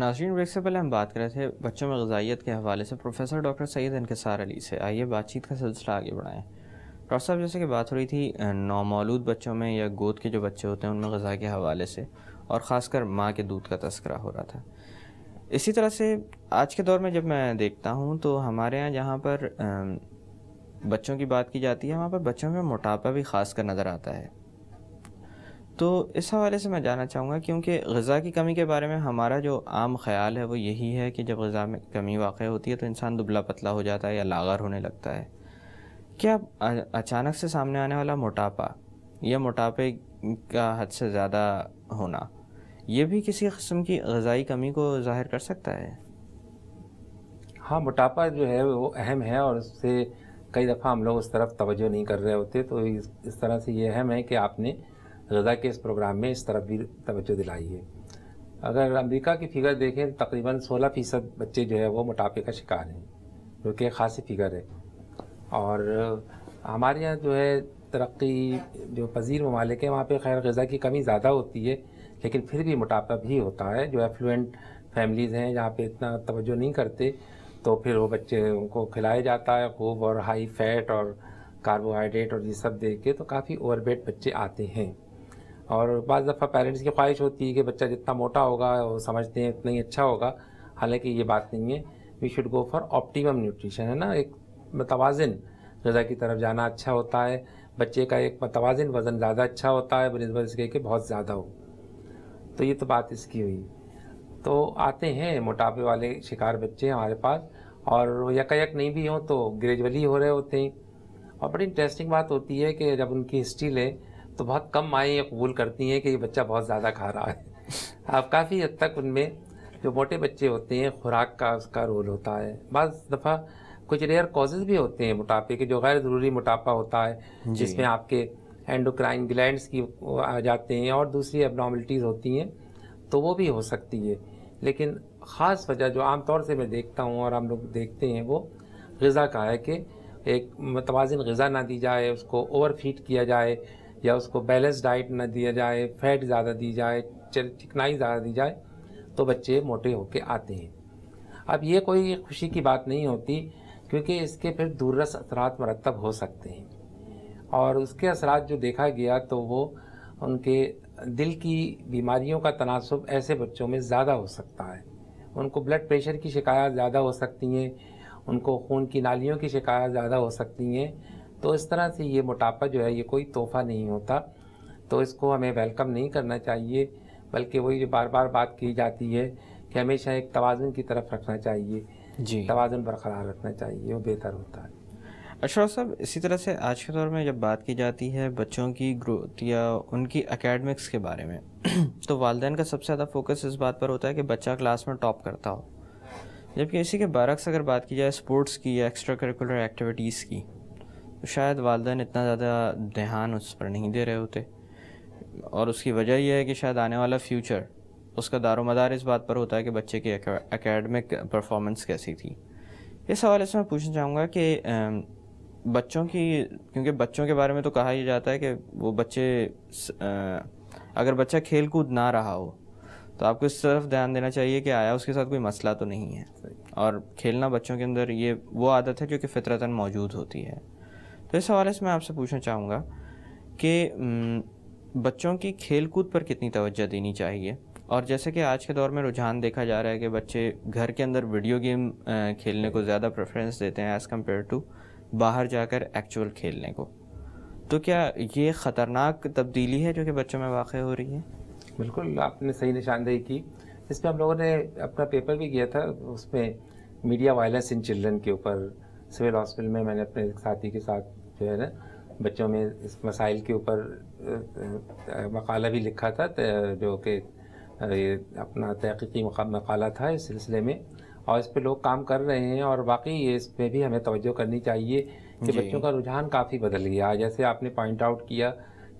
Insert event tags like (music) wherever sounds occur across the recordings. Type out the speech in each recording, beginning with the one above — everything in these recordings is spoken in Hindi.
नाजरीन ब्रेक से पहले हम बात कर रहे थे बच्चों में गजाइत के हवाले से प्रोफेसर डॉक्टर सैद इनकसार अली से आइए बातचीत का सिलसिला आगे बढ़ाएं डॉक्टर साहब जैसे कि बात हो रही थी नौमौलूद बच्चों में या गोद के जो बच्चे होते हैं उनमें गज़ा के हवाले से और ख़ासकर माँ के दूध का तस्करा हो रहा था इसी तरह से आज के दौर में जब मैं देखता हूँ तो हमारे यहाँ जहाँ पर बच्चों की बात की जाती है वहाँ पर बच्चों में मोटापा भी ख़ास कर नज़र आता है तो इस हवाले से मैं जानना चाहूँगा क्योंकि ग़ा की कमी के बारे में हमारा जो आम ख्याल है वो यही है कि जब ग़ा में कमी वाक़ होती है तो इंसान दुबला पतला हो जाता है या लागर होने लगता है क्या अचानक से सामने आने वाला मोटापा या मोटापे का हद से ज़्यादा होना ये भी किसी कस्म की गज़ाई कमी को ज़ाहिर कर सकता है हाँ मोटापा जो है वो अहम है और उससे कई दफ़ा हम लोग उस तरफ तवज्जो नहीं कर रहे होते तो इस तरह से ये अहम है कि आपने गज़ा के इस प्रोग्राम में इस तरफ भी तवज्जो दिलाई है अगर अमेरिका की फ़िगर देखें तो तकरीबन 16 फ़ीसद बच्चे जो है वो मोटापे का शिकार हैं जो कि ख़ासी फ़िगर है और हमारे यहाँ जो है तरक्की जो पजीर ममालिक हैं वहाँ पर खैर गज़ा की कमी ज़्यादा होती है लेकिन फिर भी मोटापा भी होता है जो एफ्लुएंट फैमिलीज़ हैं जहाँ पर इतना तवज्जो नहीं करते तो फिर वो बच्चे उनको खिलाया जाता है खूब और हाई फैट और कार्बोहाइड्रेट और ये सब दे के तो काफ़ी ओवरवेट बच्चे आते हैं और बज़ दफ़ा पेरेंट्स की ख्वाहिश होती है कि बच्चा जितना मोटा होगा वो समझते हैं उतना ही अच्छा होगा हालांकि ये बात नहीं है we should go for optimum nutrition है ना एक मतवाजन गज़ा की तरफ जाना अच्छा होता है बच्चे का एक मतवाजन वज़न ज़्यादा अच्छा होता है बनस्बत इसके कि बहुत ज़्यादा हो तो ये तो बात इसकी हुई तो आते हैं मोटापे वाले शिकार बच्चे हमारे पास और यकायक नहीं भी हों तो ग्रेजुअली हो रहे होते हैं और बड़ी इंटरेस्टिंग बात होती है कि जब उनकी हिस्ट्री लें तो बहुत कम माएँ ये कबूल करती हैं कि ये बच्चा बहुत ज़्यादा खा रहा है (laughs) आप काफ़ी हद तक उनमें जो मोटे बच्चे होते हैं खुराक का उसका रोल होता है बज़ दफ़ा कुछ रेयर कॉजेज भी होते हैं मोटापे के जो गैर ज़रूरी मोटापा होता है जिसमें आपके एंडोक्राइन ग्लैंड्स की आ जाते हैं और दूसरी एबनॉर्मलिटीज़ होती हैं तो वो भी हो सकती है लेकिन ख़ास वजह जो आम तौर से मैं देखता हूँ और हम लोग देखते हैं वो गज़ा का है कि एक मतवाजन गज़ा ना दी जाए उसको ओवर फीड किया जाए या उसको बैलेंस डाइट न दिया जाए फैट ज़्यादा दी जाए चिकनाई ज़्यादा दी जाए तो बच्चे मोटे होके आते हैं अब ये कोई खुशी की बात नहीं होती क्योंकि इसके फिर दूरस असरात मरतब हो सकते हैं और उसके असरात जो देखा गया तो वो उनके दिल की बीमारियों का तनासब ऐसे बच्चों में ज़्यादा हो सकता है उनको ब्लड प्रेशर की शिकायत ज़्यादा हो सकती हैं उनको खून की नालियों की शिकायत ज़्यादा हो सकती हैं तो इस तरह से ये मोटापा जो है ये कोई तोहफा नहीं होता तो इसको हमें वेलकम नहीं करना चाहिए बल्कि वही जो बार बार बात की जाती है कि हमेशा एक तोज़न की तरफ रखना चाहिए जी तोज़न बरकरार रखना चाहिए वो बेहतर होता है अशरफ अच्छा, साहब इसी तरह से आज के दौर में जब बात की जाती है बच्चों की ग्रोथ या उनकी अकेडमिक्स के बारे में (clears throat) तो वालदे का सबसे ज़्यादा फोकस इस बात पर होता है कि बच्चा क्लास में टॉप करता हो जबकि इसी के बरक्स अगर बात की जाए स्पोर्ट्स की या एक्स्ट्रा करिकुलर एक्टिविटीज़ की शायद वालदेन इतना ज़्यादा ध्यान उस पर नहीं दे रहे होते और उसकी वजह यह है कि शायद आने वाला फ्यूचर उसका दारोमदार इस बात पर होता है कि बच्चे की एकेडमिक परफॉर्मेंस कैसी थी इस हवाले से मैं पूछना चाहूँगा कि बच्चों की क्योंकि बच्चों के बारे में तो कहा ही जाता है कि वो बच्चे अगर बच्चा खेल कूद ना रहा हो तो आपको इस तरफ ध्यान देना चाहिए कि आया उसके साथ कोई मसला तो नहीं है और खेलना बच्चों के अंदर ये वो आदत है जो कि फितरतन मौजूद होती है तो इस हवाले से मैं आपसे पूछना चाहूँगा कि बच्चों की खेल कूद पर कितनी तवज्जो देनी चाहिए और जैसे कि आज के दौर में रुझान देखा जा रहा है कि बच्चे घर के अंदर वीडियो गेम खेलने को ज़्यादा प्रेफरेंस देते हैं एज़ कम्पेयर टू बाहर जाकर एक्चुअल खेलने को तो क्या ये ख़तरनाक तब्दीली है जो कि बच्चों में वाक़ हो रही है बिल्कुल आपने सही निशानदेही की इस पर हम लोगों ने अपना पेपर भी किया था उसमें मीडिया वायलेंस इन चिल्ड्रन के ऊपर सिविल हॉस्पिटल में मैंने अपने साथी के साथ जो है ना बच्चों में इस मसाइल के ऊपर मकाला भी लिखा था जो कि ये अपना तहकीकी मकाला था इस सिलसिले में और इस पर लोग काम कर रहे हैं और बाकी ये इस पर भी हमें तवज्जो करनी चाहिए कि बच्चों का रुझान काफ़ी बदल गया जैसे आपने पॉइंट आउट किया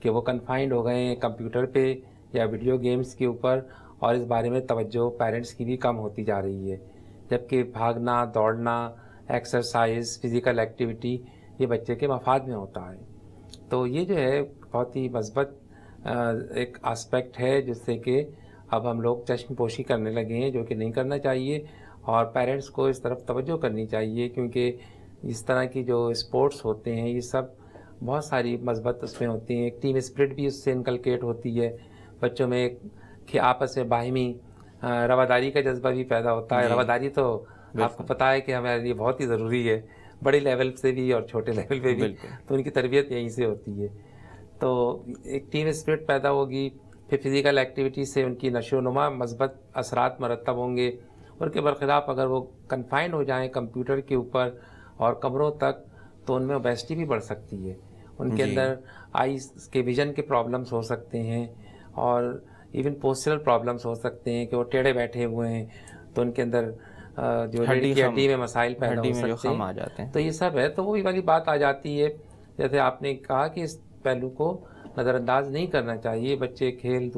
कि वो कन्फाइंड हो गए हैं कंप्यूटर पे या वीडियो गेम्स के ऊपर और इस बारे में तवज्जो पेरेंट्स की भी कम होती जा रही है जबकि भागना दौड़ना एक्सरसाइज फिज़िकल एक्टिविटी ये बच्चे के मफाद में होता है तो ये जो है बहुत ही मजबत एक आस्पेक्ट है जिससे कि अब हम लोग चश्म पोशी करने लगे हैं जो कि नहीं करना चाहिए और पेरेंट्स को इस तरफ तवज्जो करनी चाहिए क्योंकि इस तरह की जो स्पोर्ट्स होते हैं ये सब बहुत सारी मजबत उसमें होती हैं एक टीम स्प्रिट भी उससे इनकलकेट होती है बच्चों में एक आपस में बाहिमी रवादारी का जज्बा भी पैदा होता है रवादारी तो आपको पता है कि हमारे लिए बहुत ही ज़रूरी है बड़े लेवल से भी और छोटे लेवल पे भी तो उनकी तरबियत यहीं से होती है तो एक टीम स्पिरिट पैदा होगी फिर फिज़िकल एक्टिविटी से उनकी नशो नुमा मजबत असरात मरतब होंगे और के बरखिलाफ़ अगर वो कन्फाइन हो जाएँ कंप्यूटर के ऊपर और कमरों तक तो उनमें ओबेसिटी भी बढ़ सकती है उनके अंदर आईज के विजन के प्रॉब्लम्स हो सकते हैं और इवन पोस्टरल प्रॉब्लम्स हो सकते हैं कि वो टेढ़े बैठे हुए हैं तो उनके अंदर जो हड्डी हड्डी में मसाइल पैदा हो सकते हैं आ जाते हैं तो ये सब है तो वही वाली बात आ जाती है जैसे आपने कहा कि इस पहलू को नज़रअंदाज नहीं करना चाहिए बच्चे खेल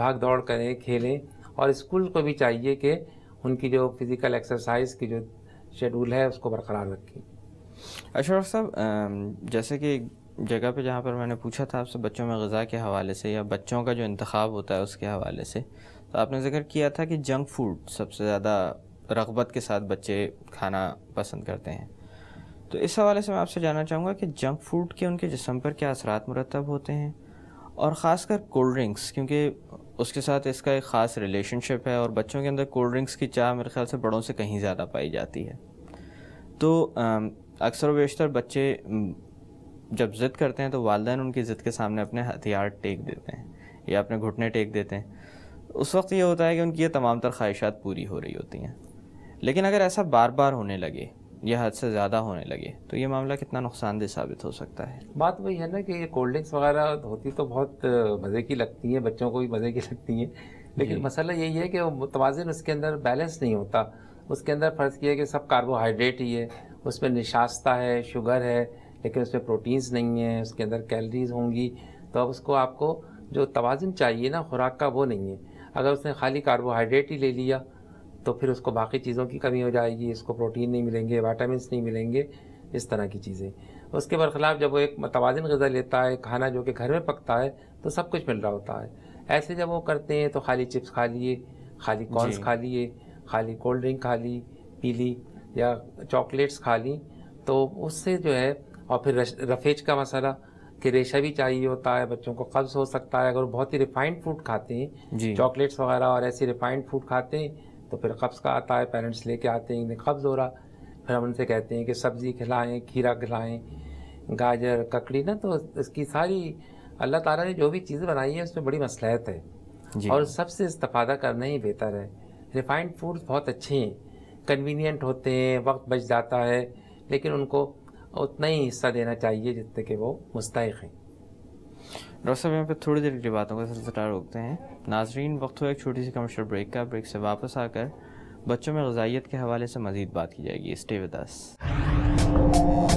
भाग दौड़ करें खेलें और स्कूल को भी चाहिए कि उनकी जो फिज़िकल एक्सरसाइज की जो शेड्यूल है उसको बरकरार रखें अशरफ अच्छा, साहब जैसे कि जगह पे जहाँ पर मैंने पूछा था आपसे बच्चों में ग़ा के हवाले से या बच्चों का जो इंतखब होता है उसके हवाले से तो आपने जिक्र किया था कि जंक फूड सबसे ज़्यादा रगबत के साथ बच्चे खाना पसंद करते हैं तो इस हवाले से मैं आपसे जानना चाहूँगा कि जंक फूड के उनके जिसम पर क्या असरात मुरतब होते हैं और ख़ासकर कोल्ड ड्रिंक्स क्योंकि उसके साथ इसका एक ख़ास रिलेशनशिप है और बच्चों के अंदर कोल्ड ड्रिंक्स की चाह मेरे ख्याल से बड़ों से कहीं ज़्यादा पाई जाती है तो अक्सर वेशतर बच्चे जब ज़िद करते हैं तो वालदेन उनकी ज़िद के सामने अपने हथियार टेक देते हैं या अपने घुटने टेक देते हैं उस वक्त ये होता है कि उनकी ये तमाम तर ख्वाहिशात पूरी हो रही होती हैं लेकिन अगर ऐसा बार बार होने लगे या हद से ज़्यादा होने लगे तो ये मामला कितना नुकसानदेह साबित हो सकता है बात वही है ना कि ये कोल्ड ड्रिंक्स वगैरह होती तो बहुत मज़े की लगती हैं बच्चों को भी मज़े की लगती हैं लेकिन मसला यही है कि मुतवाजन उसके अंदर बैलेंस नहीं होता उसके अंदर फ़र्ज़ किया कि सब कार्बोहाइड्रेट ही है उसमें निशास्ता है शुगर है लेकिन उसमें प्रोटीन्स नहीं है उसके अंदर कैलरीज होंगी तो अब उसको आपको जो तोज़ुन चाहिए ना खुराक का वो नहीं है अगर उसने खाली कार्बोहाइड्रेट ही ले लिया तो फिर उसको बाकी चीज़ों की कमी हो जाएगी इसको प्रोटीन नहीं मिलेंगे वाइटामिन नहीं मिलेंगे इस तरह की चीज़ें उसके बरखिलाफ़ जब वो एक मतवाजन गज़ा लेता है खाना जो कि घर में पकता है तो सब कुछ मिल रहा होता है ऐसे जब वो करते हैं तो खाली चिप्स खा लिए खाली कॉर्नस खा लिए खाली कोल्ड ड्रिंक खा ली पी ली या चॉकलेट्स खा ली तो उससे जो है और फिर रफेज का मसाला कि रेशा भी चाहिए होता है बच्चों को कब्ज हो सकता है अगर बहुत ही रिफाइंड फूड खाते हैं चॉकलेट्स वगैरह और ऐसे रिफाइंड फूड खाते हैं तो फिर कब्ज़ का आता है पेरेंट्स लेके आते हैं इन्हें कब्ज़ हो रहा फिर हम उनसे कहते हैं कि सब्ज़ी खिलाएं खीरा खिलाएं गाजर ककड़ी ना तो इसकी सारी अल्लाह ताला ने जो भी चीज़ें बनाई है उसमें बड़ी मसलहत है और सबसे इस्तादा करना ही बेहतर है रिफाइंड फूड्स बहुत अच्छे हैं कन्वीनियंट होते हैं वक्त बच जाता है लेकिन उनको उतना ही हिस्सा देना चाहिए जितने के वो मुस्तक हैं डॉक्टर साहब यहाँ पर थोड़ी देर की बातों का सिलसिला रोकते हैं नाजरीन वक्त हुआ एक छोटी सी कमर्शल ब्रेक का ब्रेक से वापस आकर बच्चों में गजाइत के हवाले से मज़ीद बात की जाएगी स्टे विद अस